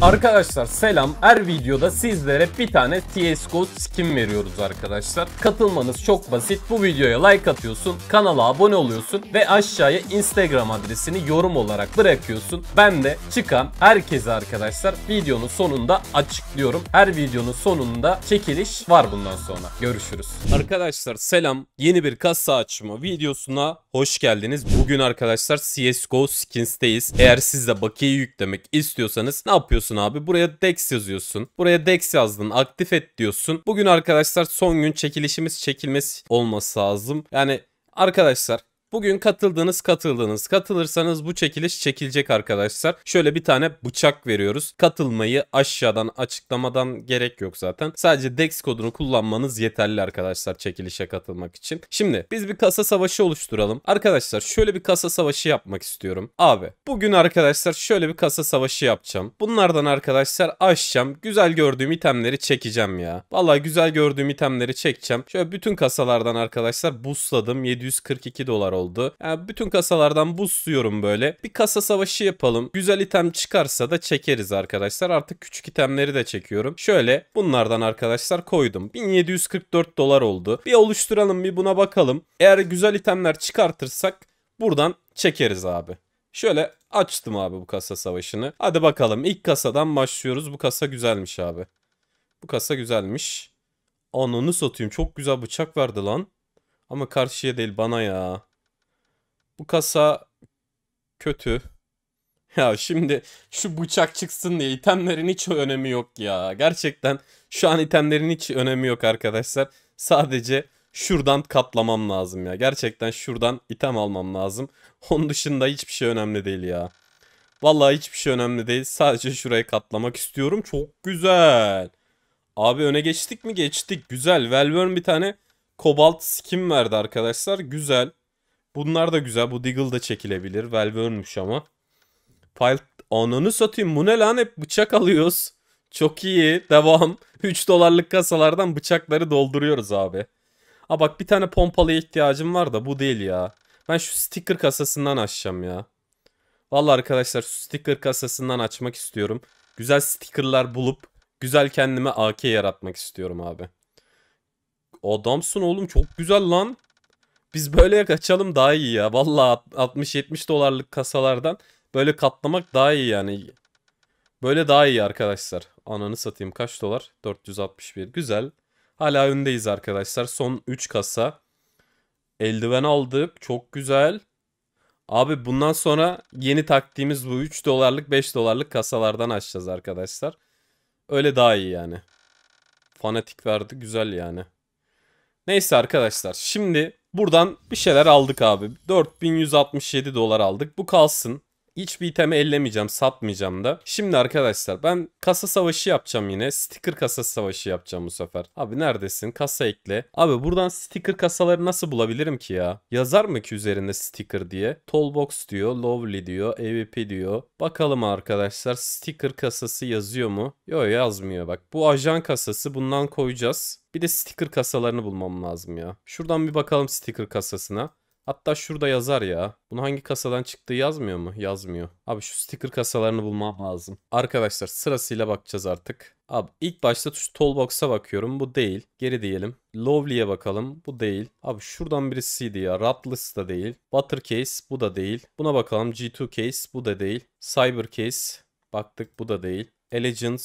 Arkadaşlar selam. Her videoda sizlere bir tane CSGO skin veriyoruz arkadaşlar. Katılmanız çok basit. Bu videoya like atıyorsun, kanala abone oluyorsun ve aşağıya Instagram adresini yorum olarak bırakıyorsun. Ben de çıkan herkese arkadaşlar videonun sonunda açıklıyorum. Her videonun sonunda çekiliş var bundan sonra. Görüşürüz. Arkadaşlar selam. Yeni bir kasa açma videosuna Hoş geldiniz. Bugün arkadaşlar CSGO Skins'teyiz. Eğer siz de bakiyeyi yüklemek istiyorsanız ne yapıyorsun abi? Buraya Dex yazıyorsun. Buraya Dex yazdın. Aktif et diyorsun. Bugün arkadaşlar son gün çekilişimiz çekilmesi olması lazım. Yani arkadaşlar Bugün katıldığınız katıldığınız katılırsanız bu çekiliş çekilecek arkadaşlar. Şöyle bir tane bıçak veriyoruz. Katılmayı aşağıdan açıklamadan gerek yok zaten. Sadece DEX kodunu kullanmanız yeterli arkadaşlar çekilişe katılmak için. Şimdi biz bir kasa savaşı oluşturalım. Arkadaşlar şöyle bir kasa savaşı yapmak istiyorum. Abi bugün arkadaşlar şöyle bir kasa savaşı yapacağım. Bunlardan arkadaşlar açacağım. Güzel gördüğüm itemleri çekeceğim ya. Vallahi güzel gördüğüm itemleri çekeceğim. Şöyle bütün kasalardan arkadaşlar busladım. 742 dolar oldu oldu. Yani bütün kasalardan buz suyorum böyle. Bir kasa savaşı yapalım. Güzel item çıkarsa da çekeriz arkadaşlar. Artık küçük itemleri de çekiyorum. Şöyle bunlardan arkadaşlar koydum. 1744 dolar oldu. Bir oluşturalım bir buna bakalım. Eğer güzel itemler çıkartırsak buradan çekeriz abi. Şöyle açtım abi bu kasa savaşını. Hadi bakalım ilk kasadan başlıyoruz. Bu kasa güzelmiş abi. Bu kasa güzelmiş. Ananı satayım çok güzel bıçak verdi lan. Ama karşıya değil bana ya. Bu kasa kötü. Ya şimdi şu bıçak çıksın diye itemlerin hiç önemi yok ya. Gerçekten şu an itemlerin hiç önemi yok arkadaşlar. Sadece şuradan katlamam lazım ya. Gerçekten şuradan item almam lazım. Onun dışında hiçbir şey önemli değil ya. Vallahi hiçbir şey önemli değil. Sadece şurayı katlamak istiyorum. Çok güzel. Abi öne geçtik mi? Geçtik. Güzel. Velvern bir tane kobalt skin verdi arkadaşlar. Güzel. Bunlar da güzel. Bu Diggle da çekilebilir. Valve ölmüş ama. Pile ananı satayım. Bu ne lan hep bıçak alıyoruz. Çok iyi. Devam. 3 dolarlık kasalardan bıçakları dolduruyoruz abi. Ha bak bir tane pompalıya ihtiyacım var da bu değil ya. Ben şu sticker kasasından açacağım ya. Vallahi arkadaşlar şu sticker kasasından açmak istiyorum. Güzel stickerlar bulup güzel kendime AK yaratmak istiyorum abi. Adamsın oğlum çok güzel lan. Biz böyle kaçalım daha iyi ya. Valla 60-70 dolarlık kasalardan böyle katlamak daha iyi yani. Böyle daha iyi arkadaşlar. Ananı satayım kaç dolar? 461. Güzel. Hala öndeyiz arkadaşlar. Son 3 kasa. Eldiven aldık. Çok güzel. Abi bundan sonra yeni taktiğimiz bu. 3 dolarlık 5 dolarlık kasalardan açacağız arkadaşlar. Öyle daha iyi yani. Fanatik verdi. Güzel yani. Neyse arkadaşlar. Şimdi Buradan bir şeyler aldık abi. 4167 dolar aldık. Bu kalsın. Hiç bir itemi ellemeyeceğim, satmayacağım da. Şimdi arkadaşlar ben kasa savaşı yapacağım yine. Sticker kasa savaşı yapacağım bu sefer. Abi neredesin? Kasa ekle. Abi buradan sticker kasaları nasıl bulabilirim ki ya? Yazar mı ki üzerinde sticker diye? Tollbox diyor, Lovely diyor, EVP diyor. Bakalım arkadaşlar sticker kasası yazıyor mu? Yok yazmıyor bak. Bu ajan kasası bundan koyacağız. Bir de sticker kasalarını bulmam lazım ya. Şuradan bir bakalım sticker kasasına. Hatta şurada yazar ya. Bunu hangi kasadan çıktığı yazmıyor mu? Yazmıyor. Abi şu sticker kasalarını bulmam lazım. Arkadaşlar sırasıyla bakacağız artık. Abi ilk başta şu toolbox'a bakıyorum. Bu değil. Geri diyelim. Lovely'e bakalım. Bu değil. Abi şuradan birisiydi ya. Ratless da değil. Butter bu da değil. Buna bakalım. G2 Case bu da değil. Cyber baktık bu da değil. Allegiance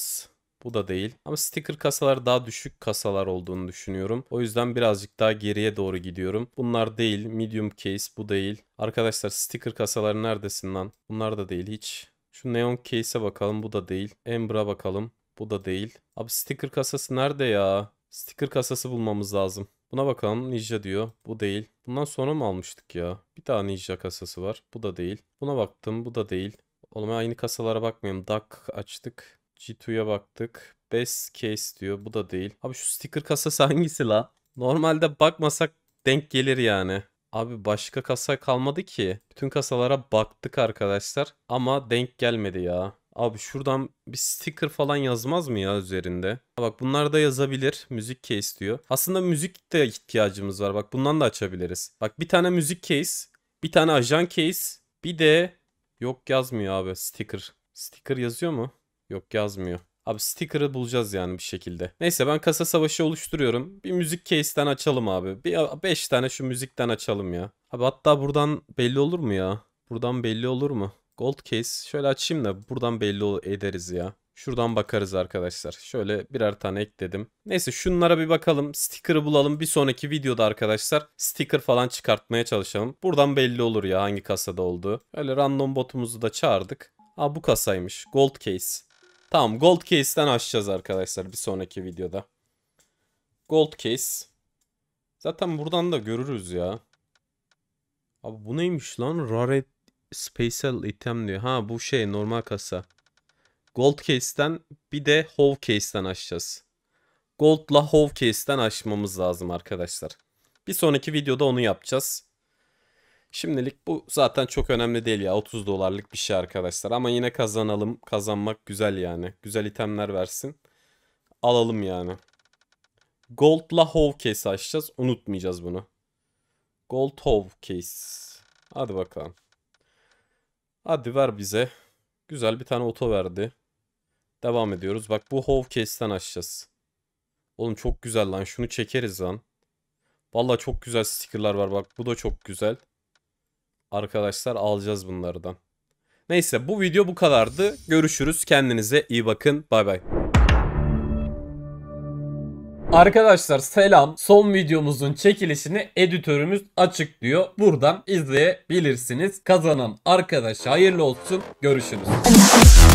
bu da değil. Ama sticker kasalar daha düşük kasalar olduğunu düşünüyorum. O yüzden birazcık daha geriye doğru gidiyorum. Bunlar değil. Medium case bu değil. Arkadaşlar sticker kasalar neredesin lan? Bunlar da değil hiç. Şu neon case'e bakalım bu da değil. Embra bakalım bu da değil. Abi sticker kasası nerede ya? Sticker kasası bulmamız lazım. Buna bakalım Ninja diyor. Bu değil. Bundan sonra mı almıştık ya? Bir daha Ninja kasası var. Bu da değil. Buna baktım. Bu da değil. Oğlum aynı kasalara bakmayayım. Duck açtık. G2'ya baktık. Best case diyor. Bu da değil. Abi şu sticker kasası hangisi la? Normalde bakmasak denk gelir yani. Abi başka kasa kalmadı ki. Bütün kasalara baktık arkadaşlar. Ama denk gelmedi ya. Abi şuradan bir sticker falan yazmaz mı ya üzerinde? Bak bunlar da yazabilir. Müzik case diyor. Aslında müzik de ihtiyacımız var. Bak bundan da açabiliriz. Bak bir tane müzik case. Bir tane ajan case. Bir de yok yazmıyor abi sticker. Sticker yazıyor mu? Yok yazmıyor. Abi sticker'ı bulacağız yani bir şekilde. Neyse ben kasa savaşı oluşturuyorum. Bir müzik case'ten açalım abi. Bir 5 tane şu müzikten açalım ya. Abi hatta buradan belli olur mu ya? Buradan belli olur mu? Gold case şöyle açayım da buradan belli ederiz ya. Şuradan bakarız arkadaşlar. Şöyle birer tane ekledim. Neyse şunlara bir bakalım. Sticker'ı bulalım. Bir sonraki videoda arkadaşlar sticker falan çıkartmaya çalışalım. Buradan belli olur ya hangi kasada olduğu. Öyle random botumuzu da çağırdık. Aa bu kasaymış. Gold case. Tamam gold case'den açacağız arkadaşlar bir sonraki videoda. Gold case. Zaten buradan da görürüz ya. Abi bu neymiş lan? Rare Special item diyor. Ha bu şey normal kasa. Gold case'den bir de Hove case'den açacağız. Gold'la Hove case'den açmamız lazım arkadaşlar. Bir sonraki videoda onu yapacağız. Şimdilik bu zaten çok önemli değil ya. 30 dolarlık bir şey arkadaşlar. Ama yine kazanalım. Kazanmak güzel yani. Güzel itemler versin. Alalım yani. Gold'la Hove Case açacağız. Unutmayacağız bunu. Gold Hove Case. Hadi bakalım. Hadi ver bize. Güzel bir tane oto verdi. Devam ediyoruz. Bak bu Hove Case'ten açacağız. Oğlum çok güzel lan. Şunu çekeriz lan. Valla çok güzel stickerlar var. Bak bu da çok güzel. Arkadaşlar alacağız bunlardan. Neyse bu video bu kadardı. Görüşürüz. Kendinize iyi bakın. Bay bay. Arkadaşlar selam. Son videomuzun çekilişini editörümüz açıklıyor. Buradan izleyebilirsiniz. Kazanan arkadaş hayırlı olsun. Görüşürüz.